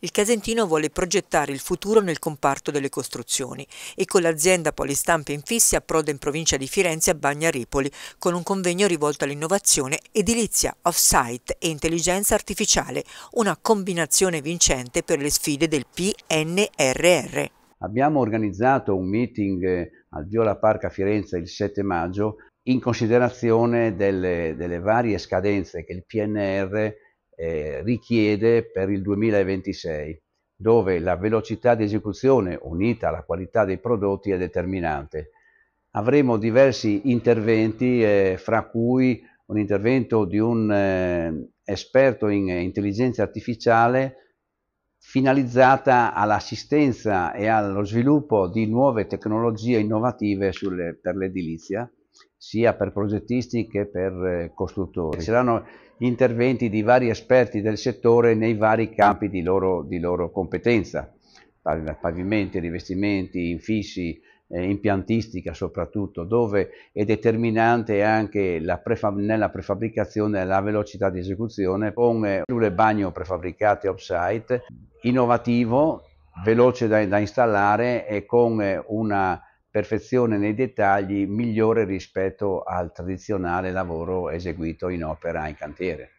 Il Casentino vuole progettare il futuro nel comparto delle costruzioni e con l'azienda Polistampe Infissi approda in provincia di Firenze a Bagnaripoli con un convegno rivolto all'innovazione, edilizia, off-site e intelligenza artificiale, una combinazione vincente per le sfide del PNRR. Abbiamo organizzato un meeting eh, al Viola Parca a Firenze il 7 maggio in considerazione delle, delle varie scadenze che il PNRR eh, richiede per il 2026, dove la velocità di esecuzione unita alla qualità dei prodotti è determinante. Avremo diversi interventi, eh, fra cui un intervento di un eh, esperto in intelligenza artificiale finalizzata all'assistenza e allo sviluppo di nuove tecnologie innovative sulle, per l'edilizia sia per progettisti che per eh, costruttori. Saranno interventi di vari esperti del settore nei vari campi di loro, di loro competenza, pavimenti, rivestimenti, infissi, eh, impiantistica soprattutto, dove è determinante anche prefab nella prefabbricazione la velocità di esecuzione con eh, cellule bagno prefabbricate offsite, innovativo, veloce da, da installare e con eh, una perfezione nei dettagli migliore rispetto al tradizionale lavoro eseguito in opera in cantiere.